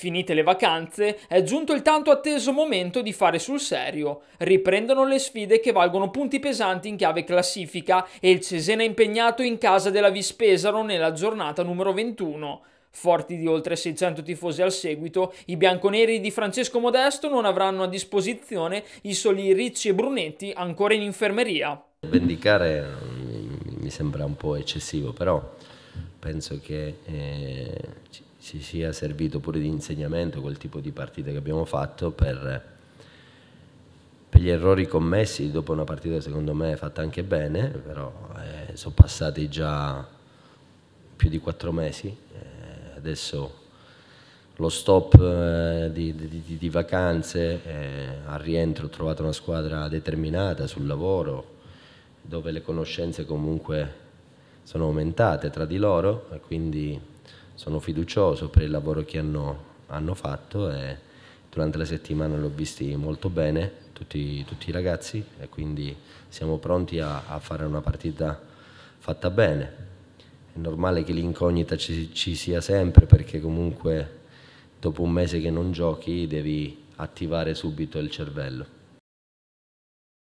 Finite le vacanze, è giunto il tanto atteso momento di fare sul serio. Riprendono le sfide che valgono punti pesanti in chiave classifica e il Cesena è impegnato in casa della Vispesaro nella giornata numero 21. Forti di oltre 600 tifosi al seguito, i bianconeri di Francesco Modesto non avranno a disposizione i soli Ricci e Brunetti ancora in infermeria. Vendicare mm, mi sembra un po' eccessivo, però penso che eh, ci sia servito pure di insegnamento quel tipo di partita che abbiamo fatto per, per, gli errori commessi dopo una partita secondo me fatta anche bene, però eh, sono passati già più di quattro mesi, eh, adesso lo stop eh, di, di, di, vacanze, eh, al rientro ho trovato una squadra determinata sul lavoro, dove le conoscenze comunque sono aumentate tra di loro e quindi sono fiducioso per il lavoro che hanno, hanno fatto e durante la settimana l'ho visti molto bene tutti, tutti, i ragazzi e quindi siamo pronti a, a, fare una partita fatta bene. È normale che l'incognita ci, ci sia sempre perché comunque dopo un mese che non giochi devi attivare subito il cervello.